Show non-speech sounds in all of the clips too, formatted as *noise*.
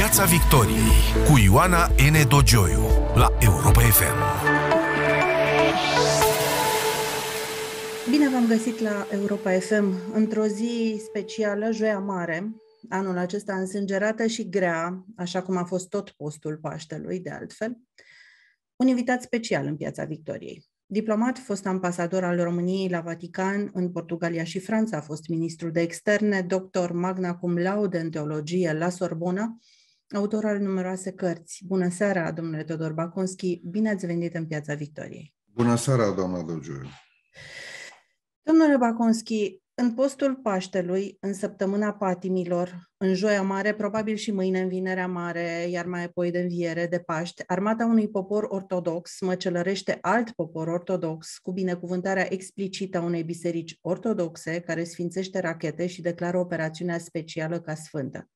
Piața Victoriei cu Ioana N. Dogioiu la Europa FM. Bine v-am găsit la Europa FM într-o zi specială, joia mare, anul acesta însângerată și grea, așa cum a fost tot postul Paștelui, de altfel, un invitat special în Piața Victoriei. Diplomat, fost ambasador al României la Vatican, în Portugalia și Franța, a fost ministru de externe, doctor magna cum laude în teologie la Sorbona, autor al numeroase cărți. Bună seara, domnule Todor Baconski, bine ați venit în Piața Victoriei. Bună seara, doamna Dăugiuie. Domnule Baconski, în postul Paștelui, în săptămâna patimilor, în joia mare, probabil și mâine în vinerea mare, iar mai apoi de înviere de Paști, armata unui popor ortodox măcelărește alt popor ortodox cu binecuvântarea explicită a unei biserici ortodoxe care sfințește rachete și declară operațiunea specială ca sfântă.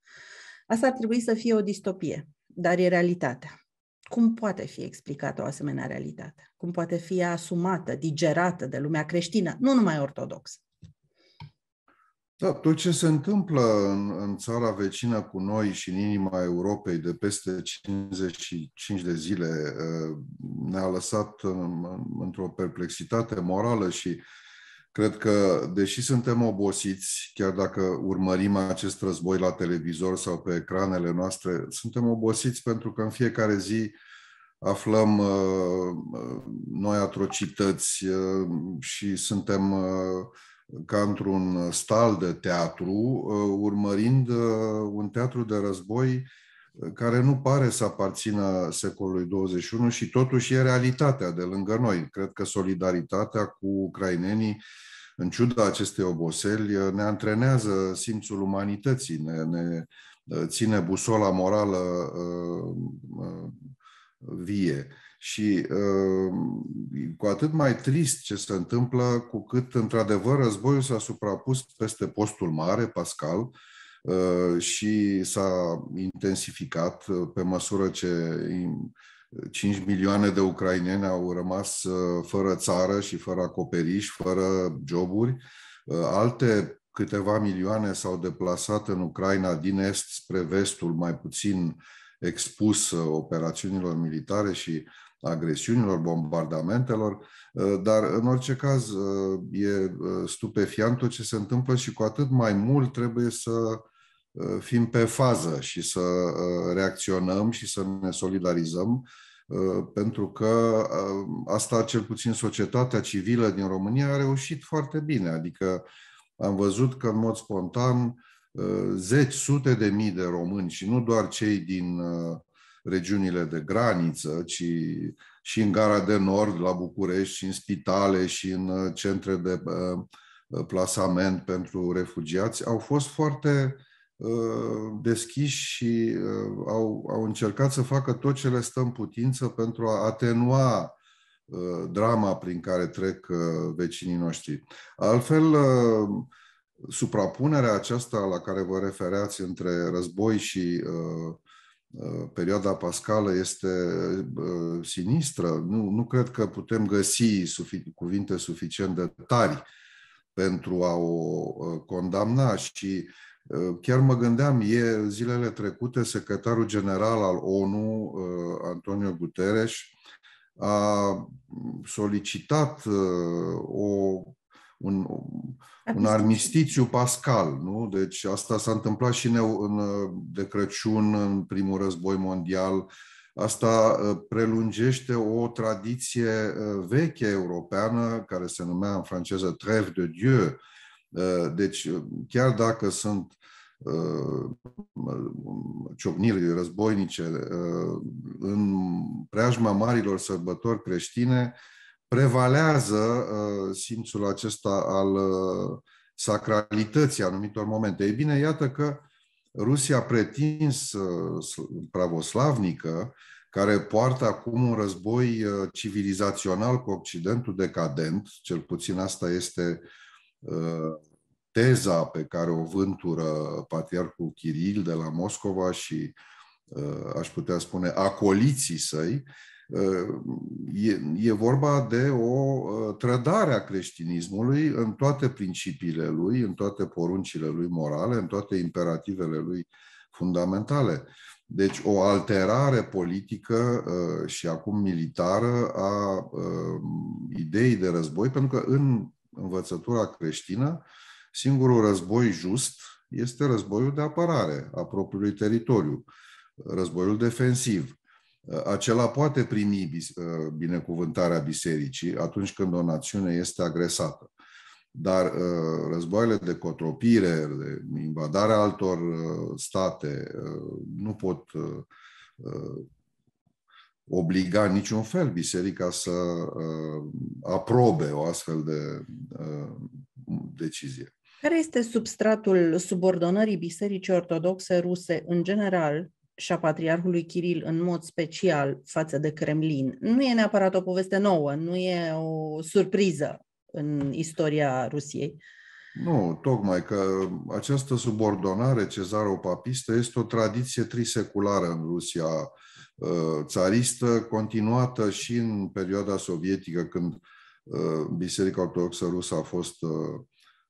Asta ar trebui să fie o distopie, dar e realitatea. Cum poate fi explicată o asemenea realitate? Cum poate fi asumată, digerată de lumea creștină, nu numai ortodoxă? Da, tot ce se întâmplă în, în țara vecină cu noi și în inima Europei de peste 55 de zile eh, ne-a lăsat mm, mm, într-o perplexitate morală și Cred că, deși suntem obosiți, chiar dacă urmărim acest război la televizor sau pe ecranele noastre, suntem obosiți pentru că în fiecare zi aflăm uh, uh noi atrocități uh, și suntem uh, ca într-un stal de teatru, uh, urmărind uh, un teatru de război care nu pare să aparțină secolului 21 și totuși e realitatea de lângă noi. Cred că solidaritatea cu ucrainenii, în ciuda acestei oboseli, ne antrenează simțul umanității, ne, ne uh, ține busola morală uh, uh, vie. Și cu atât mai trist ce se întâmplă, cu cât, într-adevăr, războiul s-a suprapus peste postul mare, Pascal, Uh, și s-a intensificat uh, pe măsură ce 5 milioane de ucraineni au rămas uh, fără țară și fără acoperiș, fără joburi. Alte câteva milioane s-au deplasat în Ucraina din est spre vestul, mai puțin expus operațiunilor militare și agresiunilor, bombardamentelor, dar în orice caz e stupefiant tot ce se întâmplă și cu atât mai mult trebuie să Uh, fim pe fază și să uh, reacționăm și să ne solidarizăm, uh, pentru că asta, cel puțin societatea civilă din România, a reușit foarte bine. Adică am văzut că, în mod spontan, zeci, sute de mii de români și nu doar cei din regiunile de graniță, ci și în Gara de Nord, la București, și în spitale, și în centre de plasament pentru refugiați, au fost foarte Uh, deschiși și uh, au, au încercat să facă tot ce le stă în putință pentru a atenua uh, drama prin care trec vecinii noștri. Altfel, suprapunerea aceasta la care vă refereați între război și perioada pascală este sinistră. Nu, nu cred că putem găsi sufic- cuvinte suficient de tari pentru a o condamna și Chiar mă gândeam, e zilele trecute secretarul general al ONU, uh, Antonio Guterres, a solicitat uh, o, un, un armistițiu pascal. Nu? Deci asta s-a întâmplat și în, în, uh, de Crăciun, în primul război mondial. Asta prelungește o tradiție veche europeană care se numea în franceză Trêve de Dieu, Eh, deci, eh, chiar dacă sunt eh, ciocniri războinice în preajma marilor sărbători creștine, prevalează simțul acesta al sacralității anumitor momente. E bine, iată că Rusia pretins pravoslavnică, care poartă acum un război civilizațional cu Occidentul decadent, cel puțin asta este teza pe care o vântură patriarhul Chiril de la Moscova și, uh, aș putea spune, acoliții săi, uh, E, e vorba de o uh, trădare a creștinismului în toate principiile lui, în toate poruncile lui morale, în toate imperativele lui fundamentale. Deci o alterare politică și acum militară a ideii de război, pentru că în învățătura creștină Singurul război just este războiul de apărare a propriului teritoriu, războiul defensiv. Acela poate primi uh, binecuvântarea bisericii atunci când o națiune este agresată. Dar uh, războaiele de cotropire, de invadarea altor uh, state, nu pot obliga niciun fel biserica să aprobe o astfel de decizie. Care este substratul subordonării Bisericii Ortodoxe Ruse în general și a Patriarhului Kiril în mod special față de Kremlin? Nu e neapărat o poveste nouă, nu e o surpriză în istoria Rusiei. Nu, tocmai că această subordonare cezaro-papistă este o tradiție triseculară în Rusia uh, țaristă, continuată și în perioada sovietică, când uh, Biserica Ortodoxă Rusă a fost uh,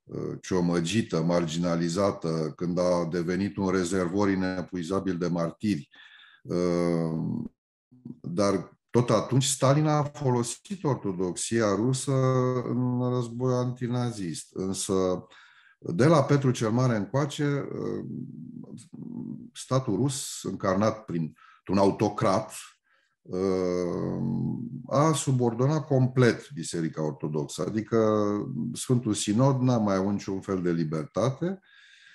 Uh, ciomăgită, marginalizată, când a devenit un rezervor inepuizabil de martiri. Uh, dar tot atunci Stalin a folosit ortodoxia rusă în război antinazist. Însă de la Petru cel Mare încoace, uh, statul rus, încarnat prin un autocrat, Ă, a subordonat complet Biserica Ortodoxă, adică Sfântul Sinod n-a mai avut niciun fel de libertate,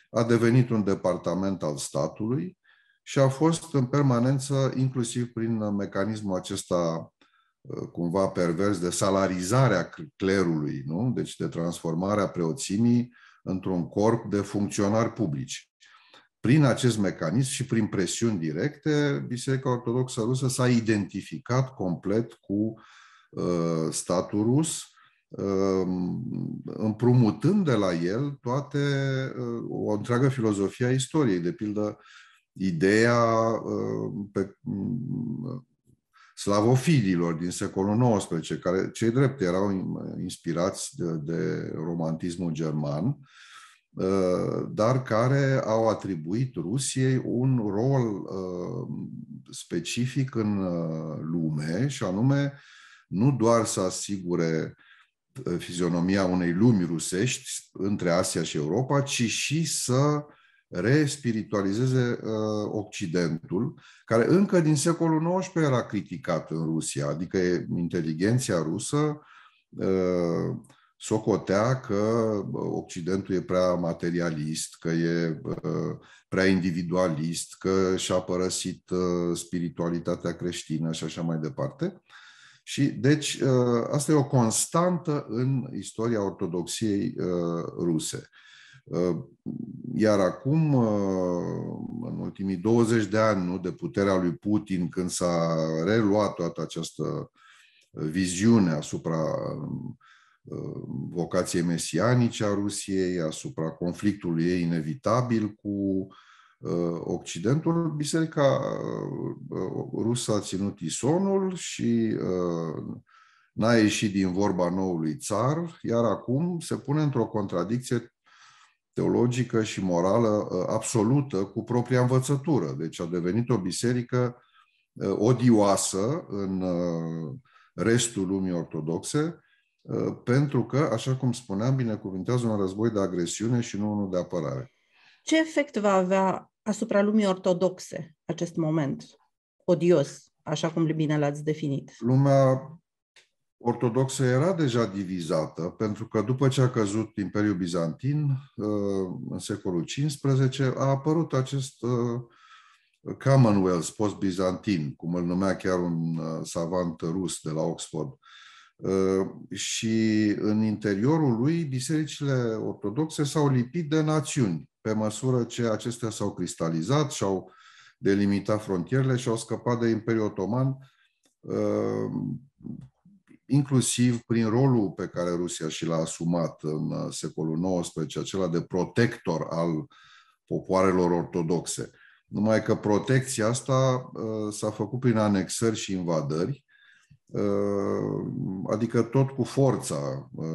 a devenit un departament al statului și a fost în permanență, inclusiv prin mecanismul acesta ă, cumva pervers de salarizarea clerului, nu? deci de transformarea preoțimii într-un corp de funcționari publici prin acest mecanism și prin presiuni directe, Biserica Ortodoxă Rusă s-a identificat complet cu uh, statul rus, uh, împrumutând de la el toate, uh, o întreagă filozofie a istoriei, de pildă ideea uh, pe, slavofililor din secolul XIX, care cei drept erau inspirați de, de romantismul german, uh, Eh, dar care au atribuit Rusiei un rol eh, specific în eh, lume și anume nu doar să asigure fizionomia unei lumi rusești între Asia și Europa, ci și să respiritualizeze Occidentul, care încă din secolul XIX era criticat în Rusia, adică inteligenția rusă socotea că Occidentul e prea materialist, că e prea individualist, că și-a părăsit ă, spiritualitatea creștină și așa mai departe. Și deci ă, asta e o constantă în istoria ortodoxiei ă, ruse. Iar acum, în ultimii 20 de ani, nu, de puterea lui Putin, când s-a reluat toată această viziune asupra Uh, vocației mesianice a Rusiei, asupra conflictului ei inevitabil cu uh, Occidentul, Biserica uh, Rusă a ținut isonul și n-a ieșit din vorba noului țar, iar acum se pune într-o contradicție teologică și morală absolută cu propria învățătură. Deci a devenit o biserică odioasă în restul lumii ortodoxe, Uh, pentru că, așa cum spuneam, binecuvintează un război de agresiune și nu unul de apărare. Ce efect va avea asupra lumii ortodoxe acest moment odios, așa cum bine l-ați definit? Lumea ortodoxă era deja divizată, pentru că după ce a căzut Imperiul Bizantin uh, în secolul XV, a apărut acest uh, Commonwealth post-bizantin, cum îl numea chiar un savant rus de la Oxford, Ă, și în interiorul lui bisericile ortodoxe s-au lipit de națiuni pe măsură ce acestea s-au cristalizat și au delimitat frontierele și au scăpat de Imperiul Otoman, ă, inclusiv prin rolul pe care Rusia și l-a asumat în secolul XIX, acela de protector al popoarelor ortodoxe. Numai că protecția asta ă, s-a făcut prin anexări și invadări, Ă, adică tot cu forța, ă,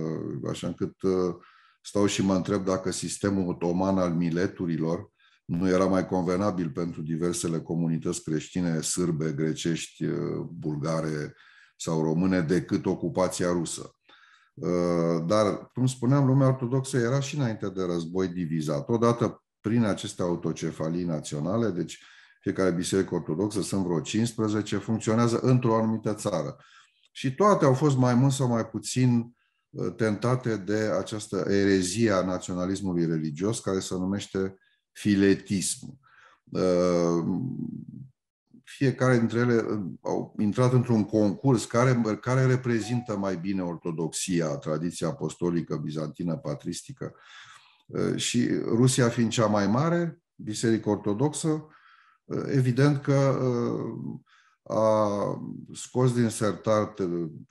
așa încât ă, stau și mă întreb dacă sistemul otoman al mileturilor nu era mai convenabil pentru diversele comunități creștine, sârbe, grecești, bulgare sau române decât ocupația rusă. Dar, cum spuneam, lumea ortodoxă era și înainte de război divizată, odată prin aceste autocefalii naționale, deci fiecare biserică ortodoxă, sunt vreo 15, funcționează într-o anumită țară. Și toate au fost mai mult sau mai puțin uh, tentate de această erezie a naționalismului religios, care se numește filetism. Uh, fiecare dintre ele uh, au intrat într-un concurs care, care reprezintă mai bine ortodoxia, tradiția apostolică, bizantină, patristică. Și Rusia fiind cea mai mare, Biserică Ortodoxă, Ă, evident că ă, a scos din sertar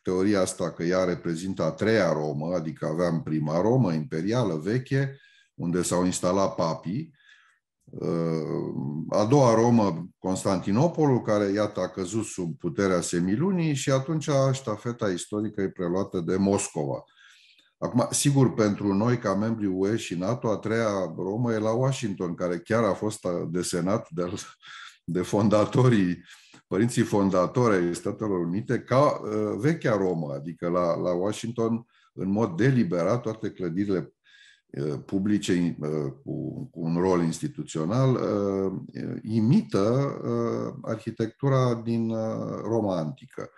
teoria asta că ea reprezintă a treia Romă, adică aveam prima Romă imperială veche, unde s-au instalat papii, ă, a doua Romă, Constantinopolul, care, iată, a căzut sub puterea semilunii și atunci ștafeta istorică e preluată de Moscova. Acum, sigur, pentru noi, ca membri UE și NATO, a treia Romă e la Washington, care chiar a fost desenat de, de fondatorii, părinții fondatori ai Statelor Unite, ca uh, vechea Romă, adică la, la Washington, în mod deliberat, toate clădirile ă, publice ă, cu, un rol instituțional imită arhitectura din Roma antică.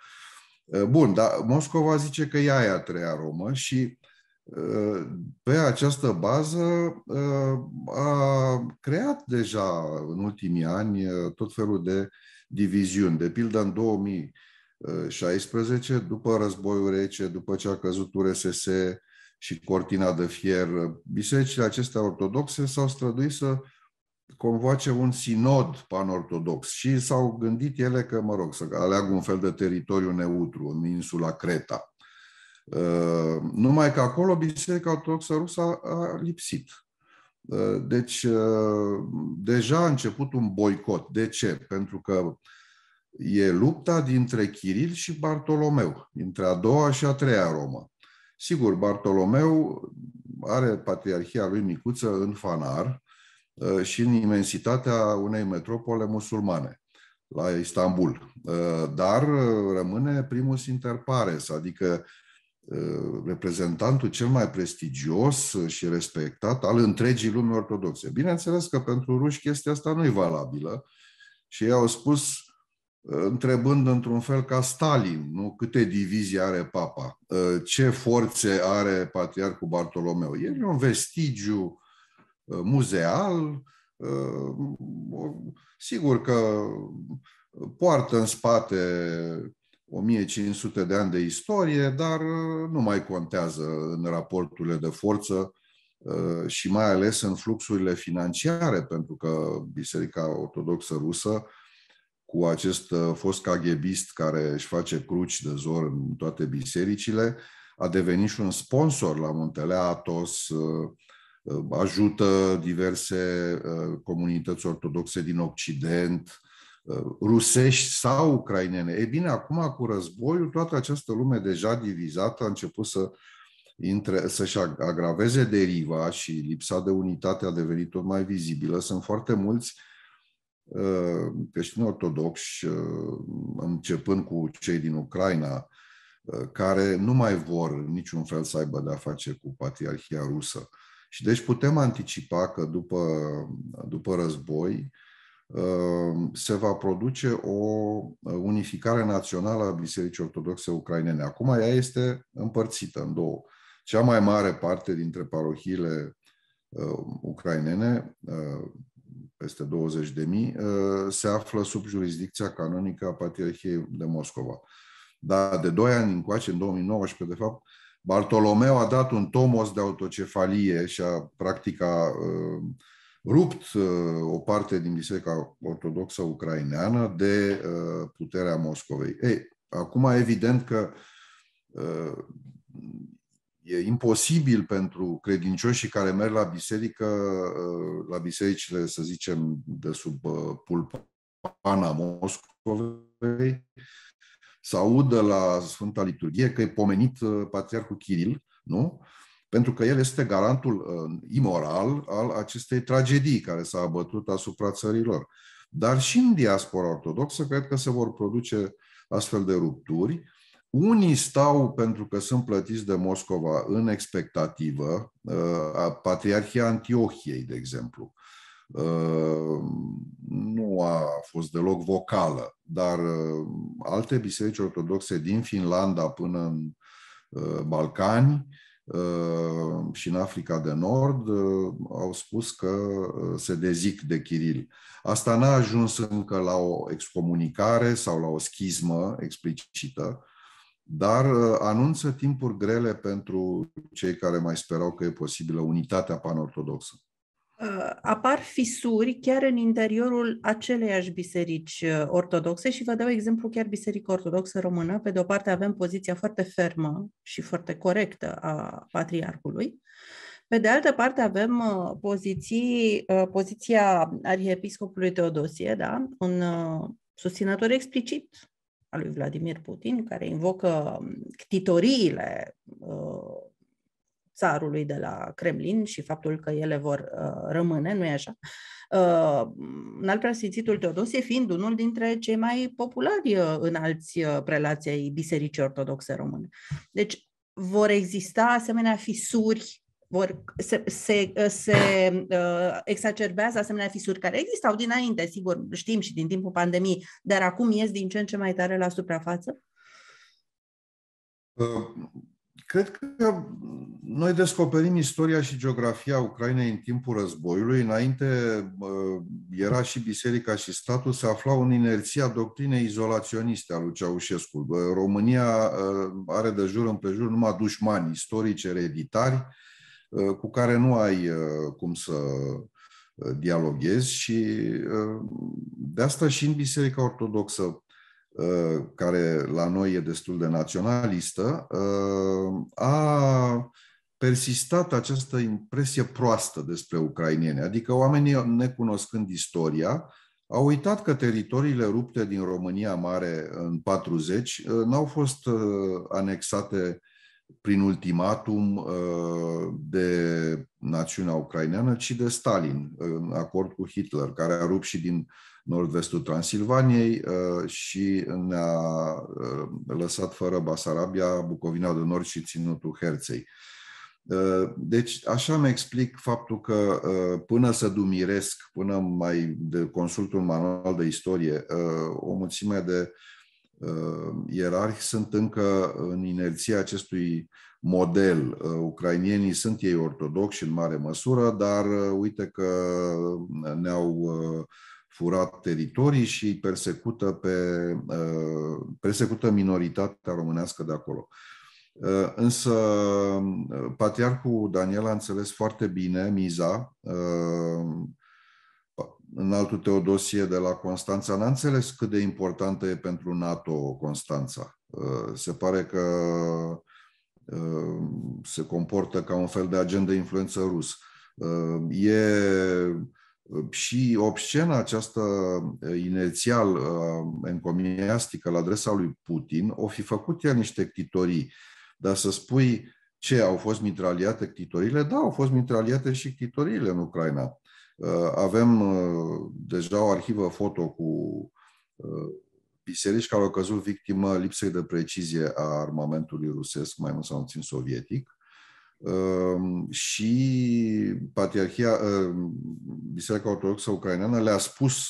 Bun, dar Moscova zice că ea e a treia Romă și pe această bază a creat deja în ultimii ani uh, tot felul de diviziuni. De pildă, în 2016, după războiul rece, după ce a căzut URSS și Cortina de Fier, bisericile acestea ortodoxe s-au străduit să convoace un sinod panortodox și s-au gândit ele că, mă rog, să aleagă un fel de teritoriu neutru în insula Creta Ă, numai că acolo Biserica Ortodoxă Rusă a, lipsit. Ă, deci, ă, deja a început un boicot. De ce? Pentru că e lupta dintre Chiril și Bartolomeu, dintre a doua și a treia Romă. Sigur, Bartolomeu are patriarhia lui micuță în fanar și în imensitatea unei metropole musulmane, la Istanbul. Dar rămâne primus inter pares, adică Uh, reprezentantul cel mai prestigios și respectat al întregii lumi ortodoxe. Bineînțeles că pentru ruși chestia asta nu e valabilă și ei au spus uh, întrebând într-un fel ca Stalin, nu câte divizii are papa, uh, ce forțe are patriarhul Bartolomeu. El e un vestigiu muzeal, sigur că poartă în spate 1500 de ani de istorie, dar uh, nu mai contează în raporturile de forță uh, și mai ales în fluxurile financiare, pentru că Biserica Ortodoxă Rusă, cu acest uh, fost caghebist care își face cruci de zor în toate bisericile, a devenit și un sponsor la Muntelea Atos, ajută diverse comunități ortodoxe din Occident, Uh, rusești sau ucrainene. E bine, acum cu războiul, toată această lume deja divizată a început să intre, să-și agraveze deriva și lipsa de unitate a devenit tot mai vizibilă. Sunt foarte mulți uh, creștini ortodoxi, uh, începând cu cei din Ucraina, care nu mai vor niciun fel să aibă de-a face cu patriarhia rusă. Și deci putem anticipa că după, după război, Ehm, se va produce o unificare națională a Bisericii Ortodoxe Ucrainene. Acum ea este împărțită în două. Cea mai mare parte dintre parohiile ucrainene, peste 20 de mii, se află sub jurisdicția canonică a Patriarhiei de Moscova. Dar de doi ani încoace, în 2019, de fapt, Bartolomeu a dat un tomos de autocefalie și a practica uh, rupt uh, o parte din Biserica Ortodoxă Ucraineană de uh, puterea Moscovei. Ei, acum evident că uh, e imposibil pentru credincioșii care merg la biserică, la bisericile, să zicem, de sub pulpana Moscovei, să audă la Sfânta Liturghie că e pomenit Patriarhul Kiril, nu? pentru că el este garantul uh, imoral al acestei tragedii care s-a abătut asupra țărilor. Dar și în diaspora ortodoxă cred că se vor produce astfel de rupturi. Unii stau pentru că sunt plătiți de Moscova în expectativă, uh, Patriarhia Antiohiei, de exemplu. Uh, nu a fost deloc vocală, dar uh, alte biserici ortodoxe din Finlanda până în uh, Balcani Ehm, și în Africa de Nord eh, au spus că eh, se dezic de Chiril. Asta n-a ajuns încă la o excomunicare sau la o schismă explicită, dar eh, anunță timpuri grele pentru cei care mai sperau că e posibilă unitatea panortodoxă. Ă, apar fisuri chiar în interiorul aceleiași biserici ă, ortodoxe și vă dau exemplu chiar Biserica Ortodoxă Română. Pe de o parte avem poziția foarte fermă și foarte corectă a patriarhului, pe de altă parte avem ă, poziții, poziția arhiepiscopului Teodosie, da? un susținător explicit al lui Vladimir Putin, care invocă ctitoriile țarului de la Kremlin și faptul că ele vor uh, rămâne, nu e așa? Uh, în al preasfințitul Teodosie fiind unul dintre cei mai populari uh, în alți uh, prelații ai Bisericii Ortodoxe Române. Deci vor exista asemenea fisuri vor, se, se, uh, se uh, exacerbează asemenea fisuri care existau dinainte, sigur, știm și din timpul pandemiei, dar acum ies din ce în ce mai tare la suprafață? Uh, Cred că noi descoperim istoria și geografia Ucrainei în timpul războiului. Înainte era și biserica și statul se aflau în inerția doctrinei izolaționiste a lui Ceaușescu. România ă, are de jur împrejur numai dușmani istorici ereditari ă, cu care nu ai ă, cum să dialoghezi și de asta și în Biserica Ortodoxă Uh, care la noi e destul de naționalistă, uh, a persistat această impresie proastă despre ucrainieni. Adică oamenii, necunoscând istoria, au uitat că teritoriile rupte din România Mare în 40 uh, n-au fost anexate prin ultimatum de națiunea ucraineană, ci de Stalin, în acord cu Hitler, care a rupt și din nord-vestul Transilvaniei uh, și ne-a uh, lăsat fără Basarabia, Bucovina de Nord și Ținutul Herței. Uh, deci așa mi explic faptul că până să dumiresc, până mai de consultul manual de istorie, o mulțime de ierarhi sunt încă în inerția acestui model. Ucrainienii sunt ei ortodoxi în mare măsură, dar uite că ne-au furat teritorii și persecută, pe, uh, persecută minoritatea românească de acolo. Uh, însă uh, patriarhul Daniel a înțeles foarte bine miza. În altul Teodosie de la Constanța n-a înțeles cât de importantă e pentru NATO Constanța. Se pare că se comportă ca un fel de agent de influență rus. E și obscenă această inerțial encomiastică la adresa lui Putin, o fi făcut ea niște ctitorii. Dar să spui ce, au fost mitraliate ctitorile? Da, au fost mitraliate și ctitorile în Ucraina. Avem deja o arhivă foto cu biserici care au căzut victimă lipsei de precizie a armamentului rusesc, mai mult sau puțin sovietic. Ehm, și Patriarhia, ehm, Biserica Ortodoxă Ucraineană le-a spus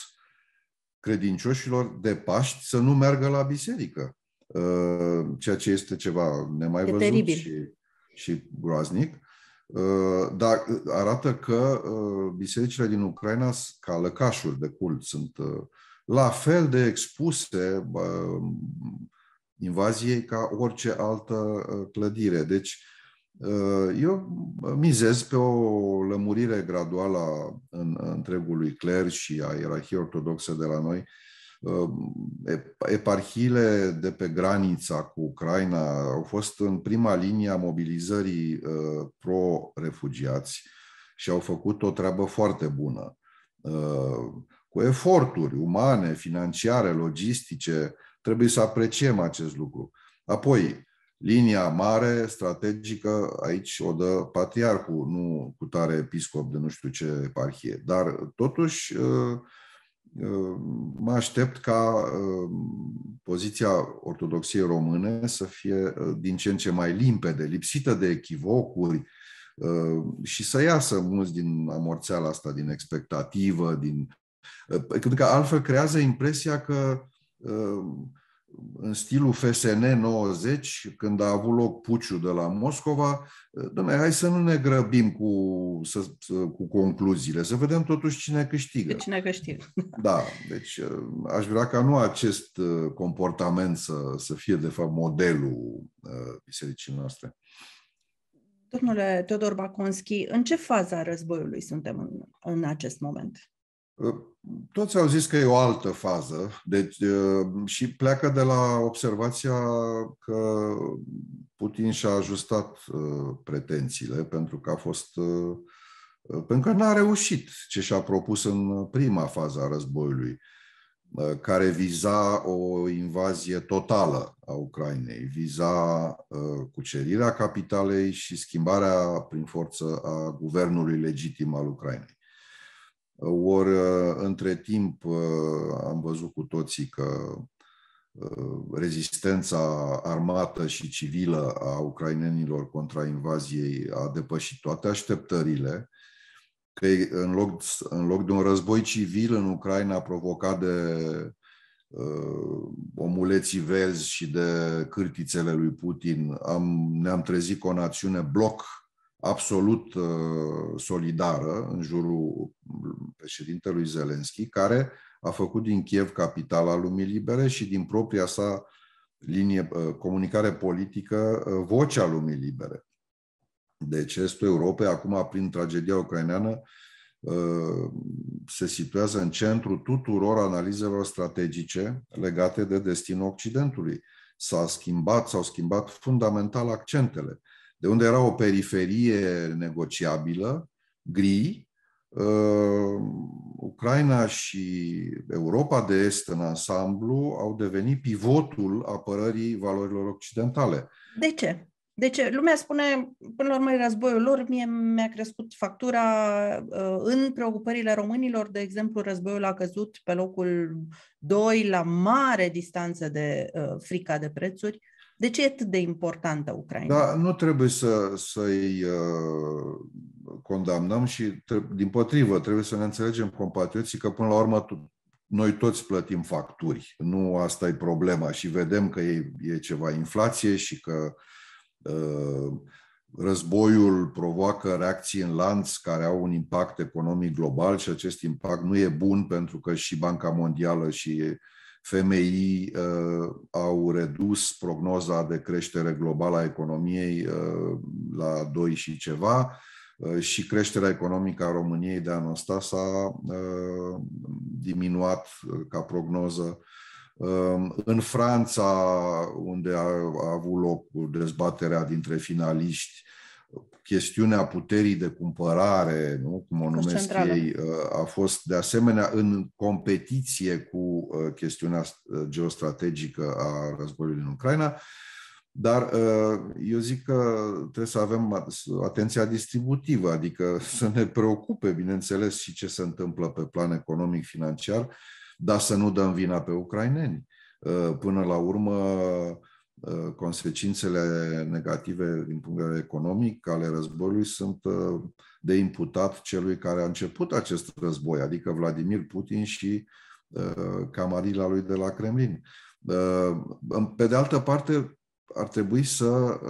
credincioșilor de Paști să nu meargă la biserică, ehm, ceea ce este ceva nemai e văzut și, și groaznic. Dar arată că bisericile din Ucraina, ca lăcașuri de cult, sunt la fel de expuse invaziei ca orice altă clădire. Deci, Eh, eu mizez pe o lămurire graduală în întregului cler și a ierarhiei ortodoxe de la noi. Eh, eparhiile de pe granița cu Ucraina au fost în prima linie a mobilizării eh, pro-refugiați și au făcut o treabă foarte bună. Cu eforturi umane, financiare, logistice, trebuie să apreciem acest lucru. Apoi, Linia mare, strategică, aici o dă patriarhul, nu cu tare episcop de nu știu ce eparhie. Dar totuși ă, ă, mă aștept ca ă, poziția ortodoxiei române să fie din ce în ce mai limpede, lipsită de echivocuri și să iasă mulți din amorțeala asta, din expectativă, din... Pentru că altfel creează impresia că în stilul FSN 90, când a avut loc puciul de la Moscova, domne, hai să nu ne grăbim cu, să, cu concluziile, să vedem totuși cine câștigă. De cine câștigă. *laughs* Da, deci aș vrea ca nu acest uh, comportament să, să fie, de fapt, modelul uh, bisericii noastre. Domnule Teodor Baconski, în ce fază a războiului suntem în, în acest moment? Toți au zis că e o altă fază deci, uh, și pleacă de la observația că Putin și-a ajustat uh, pretențiile pentru că a fost uh, pentru că n-a reușit ce și-a propus în prima fază a războiului, care viza o invazie totală a Ucrainei, viza cucerirea capitalei și schimbarea prin forță a guvernului legitim al Ucrainei. Ori, uh, între timp, uh, am văzut cu toții că uh, rezistența armată și civilă a ucrainenilor contra invaziei a depășit toate așteptările, că în loc, în loc de un război civil în Ucraina provocat de uh, omuleții verzi și de cârtițele lui Putin, am, ne-am trezit cu o națiune bloc absolut uh, solidară în jurul președintelui Zelenski, care a făcut din Kiev capitala lumii libere și din propria sa linie, uh, comunicare politică, uh, vocea lumii libere. Deci Estul Europei, acum prin tragedia ucraineană, se situează în centru tuturor analizelor strategice legate de destinul Occidentului. S-a schimbat, s-au schimbat fundamental accentele de unde era o periferie negociabilă, gri, uh, Ucraina și Europa de Est în ansamblu au devenit pivotul apărării valorilor occidentale. De ce? De ce? lumea spune, până la urmă, războiul lor, mie mi-a crescut factura uh, în preocupările românilor, de exemplu, războiul a căzut pe locul 2 la mare distanță de uh, frica de prețuri, de ce e atât de importantă Ucraina? Da, nu trebuie să, să-i uh, condamnăm și, tre- din potrivă, trebuie să ne înțelegem compatrioții că, până la urmă, tu, noi toți plătim facturi. Nu asta e problema și vedem că e, e ceva inflație și că uh, războiul provoacă reacții în lanț care au un impact economic global și acest impact nu e bun pentru că și Banca Mondială și FMI uh, au redus prognoza de creștere globală a economiei uh, la 2 și ceva uh, și creșterea economică a României de anul ăsta s-a diminuat ca prognoză. Um, în Franța, unde a avut loc dezbaterea dintre finaliști, chestiunea puterii de cumpărare, nu? cum o numesc Centrală. ei, uh, a fost de asemenea în competiție cu uh, chestiunea uh, geostrategică a războiului în Ucraina, dar eu zic că trebuie să avem atenția distributivă, adică *laughs* să ne preocupe, bineînțeles, și ce se întâmplă pe plan economic-financiar, dar să nu dăm vina pe ucraineni. Până la urmă, Uh, consecințele negative din punct de vedere economic ale războiului sunt uh, de imputat celui care a început acest război, adică Vladimir Putin și uh, camarila lui de la Kremlin. Pe de altă parte, ar trebui să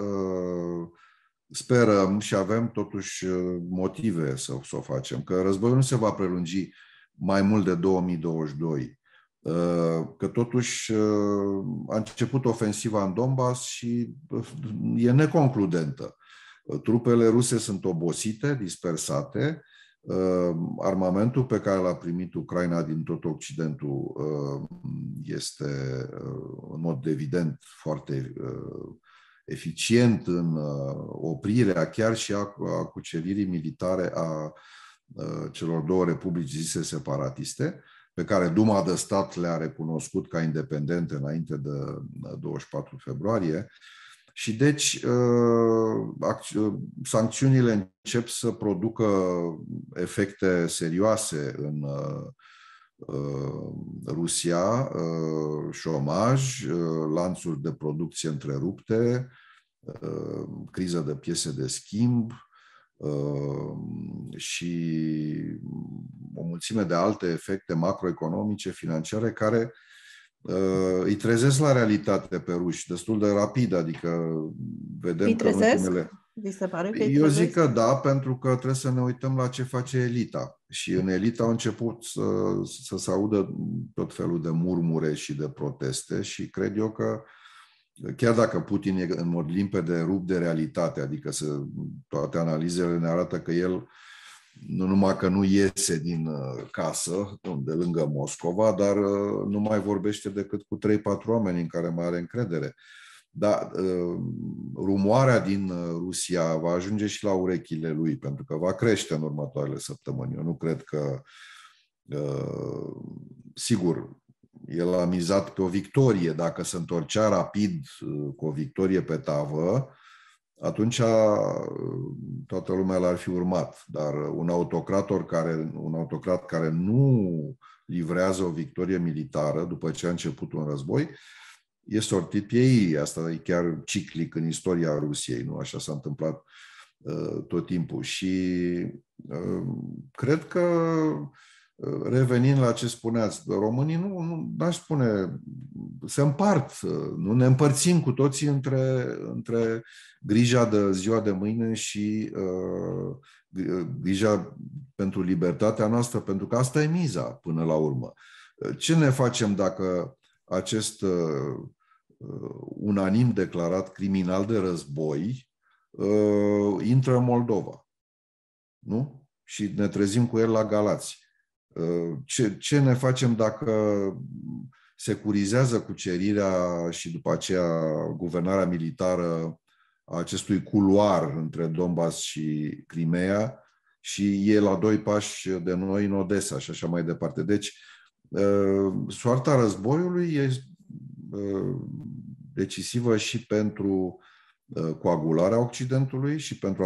sperăm și avem totuși motive să, să o facem, că războiul nu se va prelungi mai mult de 2022 Uh, că totuși uh, a început ofensiva în Donbass și uh, e neconcludentă. Trupele ruse sunt obosite, dispersate, armamentul pe care l-a primit Ucraina din tot Occidentul este în mod evident foarte eficient în oprirea chiar și a, cuceririi militare a celor două republici zise separatiste pe care Duma de Stat le-a recunoscut ca independente înainte de 24 uh, februarie. Și deci uh, uh, sancțiunile încep să producă efecte serioase în Rusia, șomaj, lanțuri de producție întrerupte, criză de piese de schimb, Ehm, și o mulțime de alte efecte macroeconomice, financiare, care ehm, îi trezesc la realitate pe ruși destul de rapid, adică vedem îi că în ultimele... Vi se pare că Eu zic că da, pentru că trebuie să ne uităm la ce face elita. Și în elita au început să, să se audă tot felul de murmure și de proteste și cred eu că uh, chiar dacă Putin e în mod limpede rupt de realitate, adică să, toate analizele ne arată că el nu numai că nu iese din uh, casă, de lângă Moscova, dar uh, nu mai vorbește decât cu 3-4 oameni în care mai are încredere. Dar uh, rumoarea din Rusia va ajunge și la urechile lui, pentru că va crește în următoarele săptămâni. Eu nu cred că, sigur, el a mizat pe o victorie. Dacă se întorcea rapid uh, cu o victorie pe tavă, atunci uh, toată lumea l-ar fi urmat. Dar un, autocrat care, un autocrat care nu livrează o victorie militară după ce a început un război, e sortit pe ei. Asta e chiar ciclic în istoria Rusiei, nu? Așa s-a întâmplat uh, tot timpul. Și uh, cred că uh, revenind la ce spuneați, românii nu, nu aș spune, se împart, nu ne împărțim cu toții între, între grija de ziua de mâine și uh, grija pentru libertatea noastră, pentru că asta e miza până la urmă. Ce ne facem dacă acest uh, uh unanim declarat criminal de război uh, intră în Moldova? Nu? Și ne trezim cu el la Galați ce, ce ne facem dacă securizează cucerirea și după aceea guvernarea militară a acestui culoar între Donbass și Crimea și e la doi pași de noi în Odessa și așa mai departe. Deci, soarta războiului e decisivă și pentru coagularea Occidentului și pentru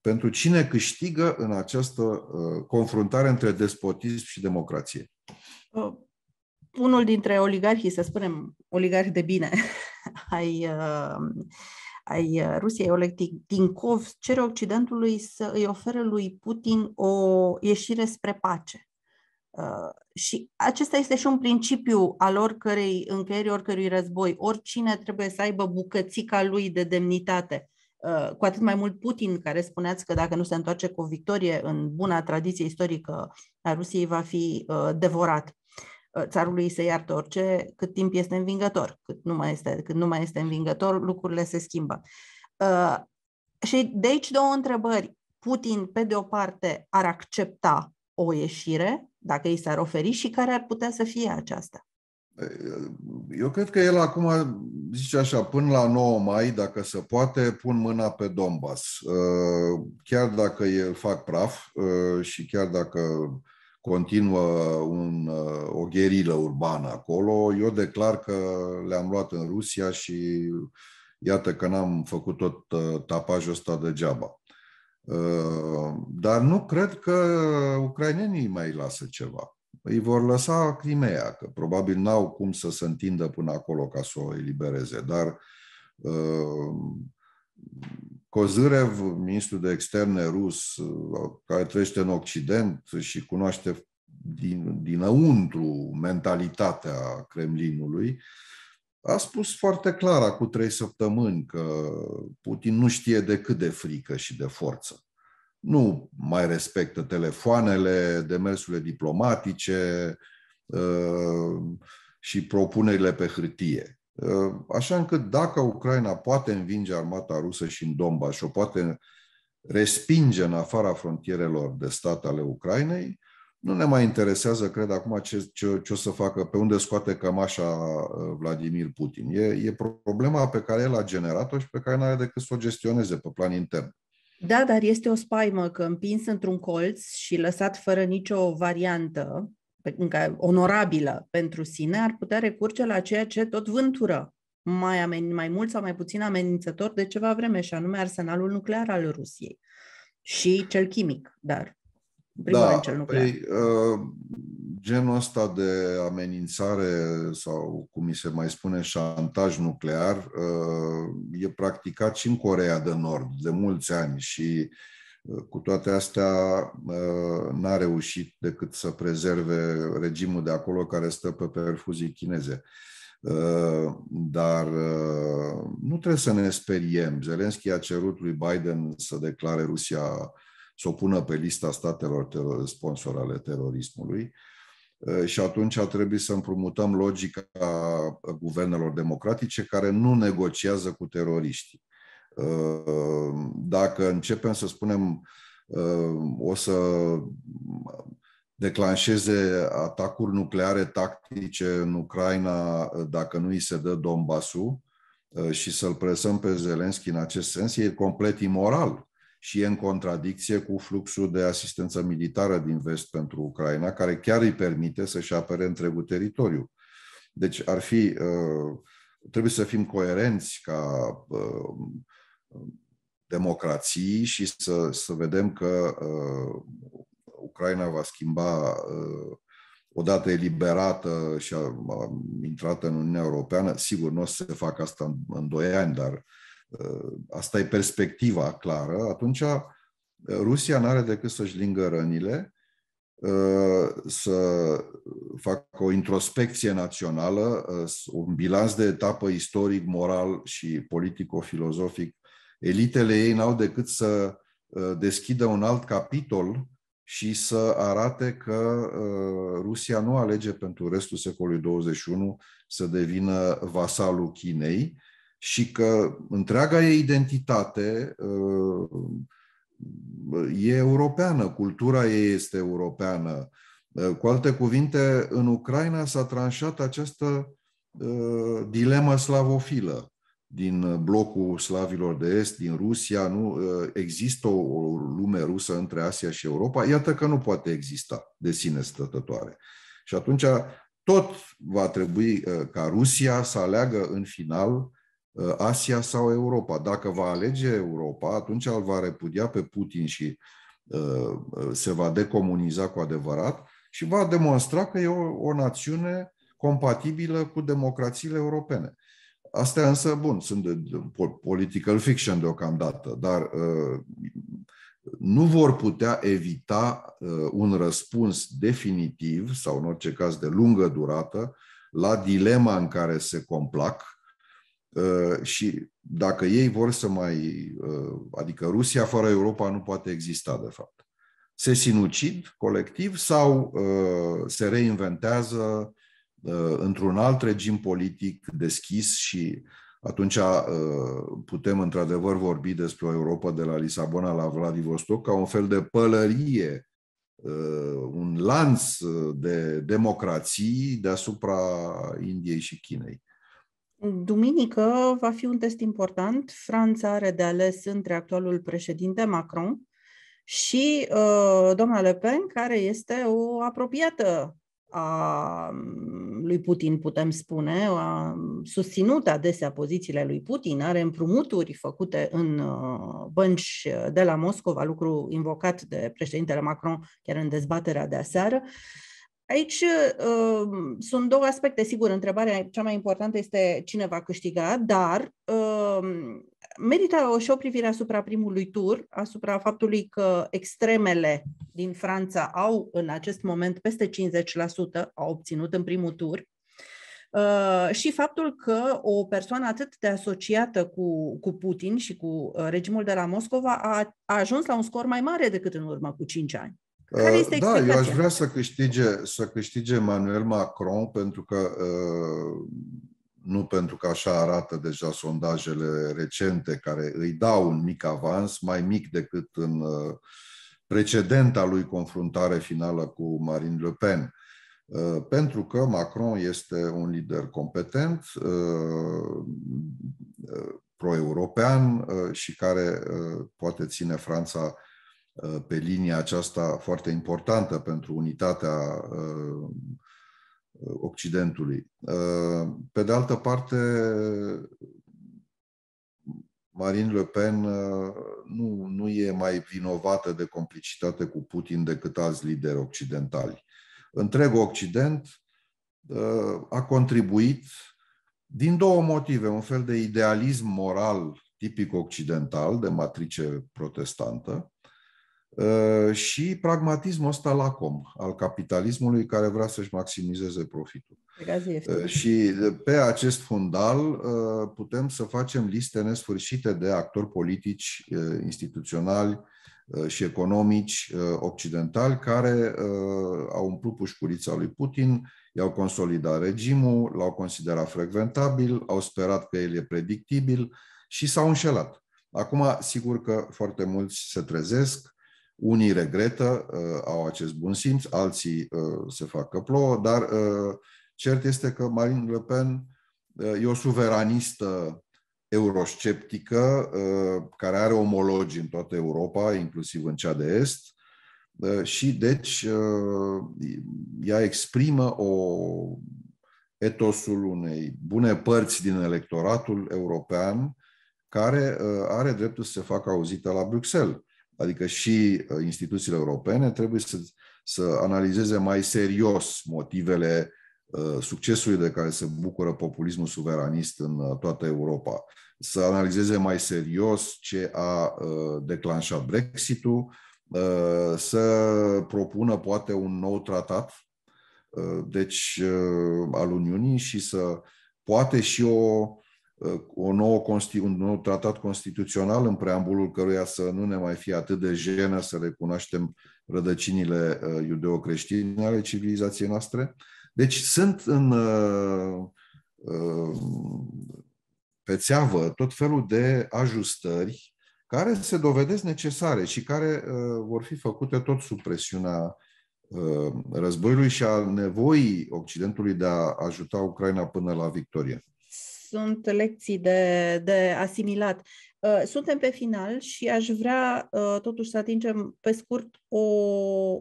pentru cine câștigă în această uh, confruntare între despotism și democrație? Uh, unul dintre oligarhii, să spunem, oligarhi de bine *laughs* ai, uh, ai Rusiei, Oleg Tinkov, cere Occidentului să îi ofere lui Putin o ieșire spre pace. și acesta este și un principiu al oricărei încheieri, oricărui război. Oricine trebuie să aibă bucățica lui de demnitate. Uh, cu atât mai mult Putin, care spuneați că dacă nu se întoarce cu o victorie în buna tradiție istorică a Rusiei, va fi uh, devorat. Uh, țarului se iartă orice cât timp este învingător. Cât nu mai este, cât nu mai este învingător, lucrurile se schimbă. Și de aici două întrebări. Putin, pe de o parte, ar accepta o ieșire, dacă i s-ar oferi, și care ar putea să fie aceasta? Eu cred că el acum zice așa, până la 9 mai, dacă se poate, pun mâna pe Donbass. Uh, chiar dacă el fac praf uh, și chiar dacă continuă un, uh, o gherilă urbană acolo, eu declar că le-am luat în Rusia și iată că n-am făcut tot tapajul ăsta degeaba. Dar nu cred că ucrainenii mai lasă ceva. Păi îi vor lăsa Crimea, că probabil n-au cum să se întindă până acolo ca să o elibereze, dar uh, Kozârev, ministrul de externe rus, uh, care trăiește în Occident și cunoaște din, dinăuntru mentalitatea Kremlinului, a spus foarte clar acum trei săptămâni că Putin nu știe decât de frică și de forță nu mai respectă telefoanele, demersurile diplomatice uh, și propunerile pe hârtie. Uh, așa încât dacă Ucraina poate învinge armata rusă și în Domba și o poate respinge în afara frontierelor de stat ale Ucrainei, nu ne mai interesează, cred, acum ce, ce, ce o să facă, pe unde scoate cămașa uh, Vladimir Putin. E, e problema pe care el a generat-o și pe care nu are decât să o gestioneze pe plan intern. Da, dar este o spaimă că împins într-un colț și lăsat fără nicio variantă onorabilă pentru sine, ar putea recurge la ceea ce tot vântură mai, amen- mai mult sau mai puțin amenințător de ceva vreme, și anume arsenalul nuclear al Rusiei și cel chimic, dar primul da, rând cel nuclear. Păi, uh, genul ăsta de amenințare sau, cum mi se mai spune, șantaj nuclear uh, e practicat și în Corea de Nord de mulți ani și uh, cu toate astea uh, n-a reușit decât să prezerve regimul de acolo care stă pe perfuzii chineze. Uh, dar nu trebuie să ne speriem. Zelenski a cerut lui Biden să declare Rusia să o pună pe lista statelor teror- sponsor ale terorismului. Și atunci ar trebui să împrumutăm logica guvernelor democratice care nu negociază cu teroriștii. Dacă începem să spunem o să declanșeze atacuri nucleare tactice în Ucraina dacă nu îi se dă Donbassul și să-l presăm pe Zelenski în acest sens, e complet imoral și e în contradicție cu fluxul de asistență militară din vest pentru Ucraina, care chiar îi permite să-și apere întregul teritoriu. Deci ar fi, uh, trebuie să fim coerenți ca uh, democrații și să, să vedem că uh, Ucraina va schimba odată eliberată și a, a, intrată în Uniunea Europeană, sigur, nu o să se facă asta în, în doi ani, dar Uh, asta e perspectiva clară, atunci uh, Rusia nu are decât să-și lingă rănile, uh, să facă o introspecție națională, un bilanț de etapă istoric, moral și politico-filozofic. Elitele ei n-au decât să deschidă un alt capitol și să arate că Rusia nu alege pentru restul secolului 21 să devină vasalul Chinei, și că întreaga ei identitate uh, e europeană, cultura ei este europeană. Uh, cu alte cuvinte, în Ucraina s-a tranșat această uh, dilemă slavofilă din blocul slavilor de est, din Rusia, nu există o lume rusă între Asia și Europa, iată că nu poate exista de sine stătătoare. Și atunci tot va trebui ca Rusia să aleagă în final Asia sau Europa. Dacă va alege Europa, atunci îl va repudia pe Putin și uh, se va decomuniza cu adevărat și va demonstra că e o, o națiune compatibilă cu democrațiile europene. Astea însă, bun, sunt de, uh, de, political fiction deocamdată, dar uh, nu vor putea evita uh, un răspuns definitiv sau, în orice caz, de lungă durată la dilema în care se complac Uh, și dacă ei vor să mai, uh, adică Rusia fără Europa nu poate exista, de fapt. Se sinucid colectiv sau uh, se reinventează într-un alt regim politic deschis și atunci putem într-adevăr vorbi despre o Europa de la Lisabona la Vladivostok ca un fel de pălărie, un lanț de democrații deasupra Indiei și Chinei. Duminică va fi un test important. Franța are de ales între actualul președinte Macron și uh, doamna Le Pen, care este o apropiată a mm, lui Putin, putem spune, a mm, susținut adesea pozițiile lui Putin, are împrumuturi făcute în uh, bănci de la Moscova, lucru invocat de președintele Macron chiar în dezbaterea de aseară. Uh, Aici uh, sunt două aspecte. Sigur, întrebarea cea mai importantă este cine va câștiga, dar uh, merită o și o privire asupra primului tur, asupra faptului că extremele din Franța au în acest moment peste 50% au obținut în primul tur. Uh, și faptul că o persoană atât de asociată cu, cu Putin și cu uh, regimul de la Moscova a, a ajuns la un scor mai mare decât în urmă cu 5 ani. Care uh, este Da, eu aș vrea să câștige, să câștige Emmanuel Macron pentru că uh, nu pentru că așa arată deja sondajele recente care îi dau un mic avans, mai mic decât în uh, precedenta lui confruntare finală cu Marine Le Pen. Pentru că Macron este un lider competent, pro-european și care poate ține Franța Uh, pe linia aceasta foarte importantă pentru unitatea uh, Occidentului. Uh, pe de altă parte, Marine Le Pen nu, nu e mai vinovată de complicitate cu Putin decât alți lideri occidentali. Întregul Occident a contribuit din două motive, un fel de idealism moral tipic occidental, de matrice protestantă, Uh, și pragmatismul ăsta lacom al capitalismului care vrea să-și maximizeze profitul. Uh, și pe acest fundal uh, putem să facem liste nesfârșite de actori politici, instituționali și economici occidentali care au umplut pușcurița lui Putin, i-au consolidat regimul, l-au considerat frecventabil, au sperat că el e predictibil și s-au înșelat. Acum, sigur că foarte mulți se trezesc, unii regretă, uh, au acest bun simț, alții uh, se fac că plouă, dar uh, cert este că Marine Le Pen e o suveranistă eurosceptică care are omologi în toată Europa, inclusiv în cea de Est, și deci ea exprimă o etosul unei bune părți din electoratul european care are dreptul să se facă auzită la Bruxelles adică și uh, instituțiile europene, trebuie să, să analizeze mai serios motivele uh, succesului de care se bucură populismul suveranist în uh, toată Europa, să analizeze mai serios ce a declanșat Brexit-ul, să propună poate un nou tratat, deci al Uniunii și să poate și o Uh, o nouă, un nou tratat constituțional în preambulul căruia să nu ne mai fie atât de jenă să recunoaștem rădăcinile uh, iudeo ale civilizației noastre. Deci sunt în uh, pe țeavă tot felul de ajustări care se dovedesc necesare și care vor fi făcute tot sub presiunea războiului și a nevoii Occidentului de a ajuta Ucraina până la victorie sunt lecții de, de asimilat. Uh, suntem pe final și aș vrea uh, totuși să atingem pe scurt o,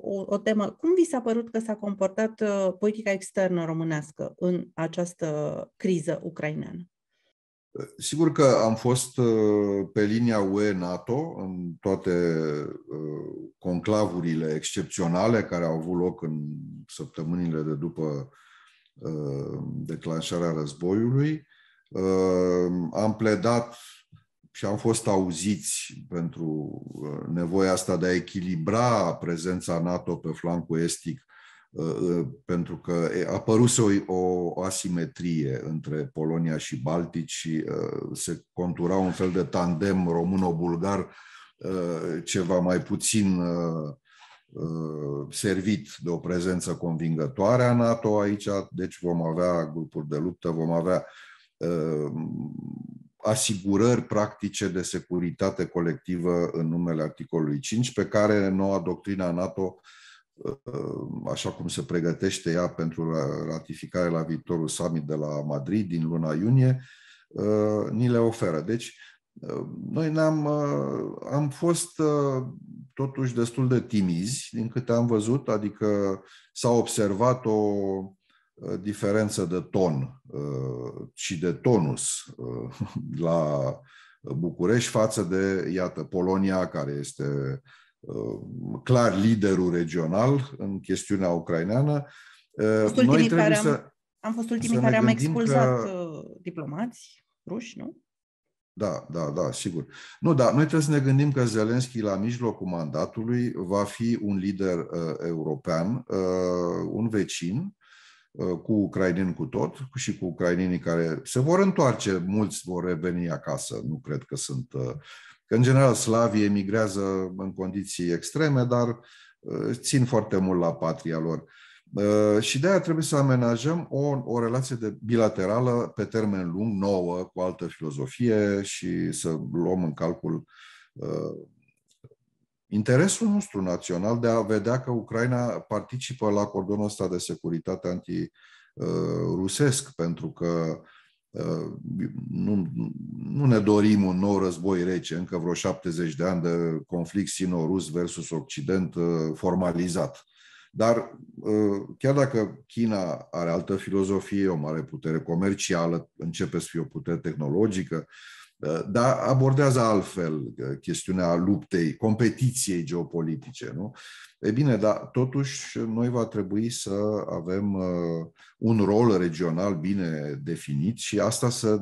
o, o temă. Cum vi s-a părut că s-a comportat uh, politica externă românească în această criză ucraineană? Sigur că am fost pe linia UE-NATO în toate conclavurile excepționale care au avut loc în săptămânile de după declanșarea războiului. Ehm, am pledat și am fost auziți pentru eh, nevoia asta de a echilibra prezența NATO pe flancul estic, eh, eh, pentru că a apăruse o, o asimetrie între Polonia și Baltic și se contura un fel de tandem româno-bulgar ceva mai puțin servit de o prezență convingătoare a NATO aici, deci vom avea grupuri de luptă, vom avea uh, Ehm, asigurări practice de securitate colectivă în numele articolului 5, pe care noua doctrina NATO, ehm, așa cum se pregătește ea pentru ratificare la viitorul summit de la Madrid din luna iunie, ehm, ni le oferă. Deci, noi ne-am, am fost totuși destul de timizi, din câte am văzut, adică s-a observat o Uh, diferență de ton uh, și de tonus uh, *laughs* la București față de, iată, Polonia, care este clar liderul regional în chestiunea ucraineană. Noi trebuie să, am, am fost ultimii care am expulzat că... diplomați ruși, nu? Da, da, da, sigur. Nu, da, noi trebuie să ne gândim că Zelenski la mijlocul mandatului va fi un lider uh, european, uh, un vecin Uh, cu ucraineni cu tot și cu ucrainenii care se vor întoarce, mulți vor reveni acasă, nu cred că sunt... Uh, că în general slavii emigrează în condiții extreme, dar uh, țin foarte mult la patria lor. Și de-aia trebuie să amenajăm o, o relație de bilaterală pe termen lung, nouă, cu altă filozofie și să luăm în calcul interesul nostru național de a vedea că Ucraina participă la cordonul ăsta de securitate antirusesc, uh, pentru că uh, nu, nu ne dorim un nou război rece, încă vreo 70 de ani de conflict sino-rus versus Occident uh, formalizat. Dar chiar dacă China are altă filozofie, o mare putere comercială, începe să fie o putere tehnologică, Ă, dar abordează altfel ă, chestiunea luptei, competiției geopolitice. Nu? E bine, dar totuși noi va trebui să avem ă, un rol regional bine definit și asta să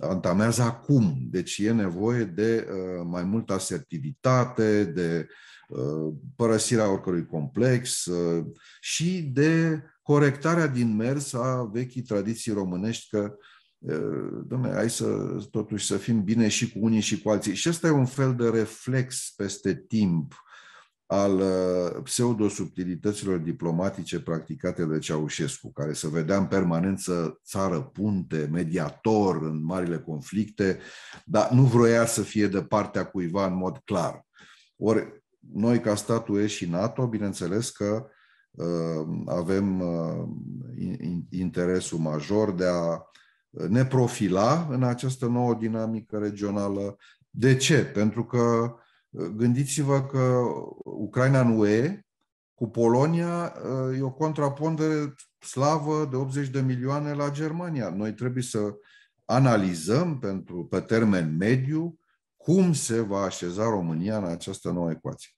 antamează acum. Deci e nevoie de mai multă asertivitate, de părăsirea oricărui complex și de corectarea din mers a vechii tradiții românești că uh, Eh, domnule, hai să totuși să fim bine și cu unii și cu alții. Și ăsta e un fel de reflex peste timp al eh, pseudosubtilităților diplomatice practicate de Ceaușescu, care se vedea în permanență țară punte, mediator în marile conflicte, dar nu vroia să fie de partea cuiva în mod clar. Ori noi ca statul și NATO, bineînțeles că uh, avem uh, interesul major de a ne profila în această nouă dinamică regională. De ce? Pentru că uh, gândiți-vă că Ucraina în UE cu Polonia uh, e o contrapondere slavă de 80 de milioane la Germania. Noi trebuie să analizăm pentru, pe termen mediu cum se va așeza România în această nouă ecuație.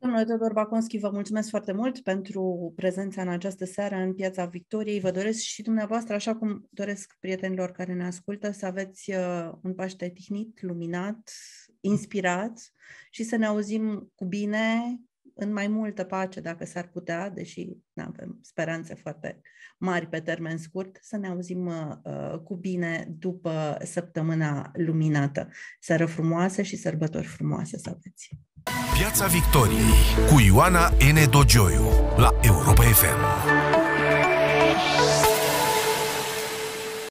Domnule Teodor Baconschi, vă mulțumesc foarte mult pentru prezența în această seară în Piața Victoriei. Vă doresc și dumneavoastră, așa cum doresc prietenilor care ne ascultă, să aveți uh, un Paște tihnit, luminat, inspirat și să ne auzim cu bine în mai multă pace, dacă s-ar putea, deși nu avem speranțe foarte mari pe termen scurt, să ne auzim uh, uh, cu bine după săptămâna luminată. Seară frumoasă și sărbători frumoase să aveți! Piața Victoriei cu Ioana N. Dogioiu, la Europa FM.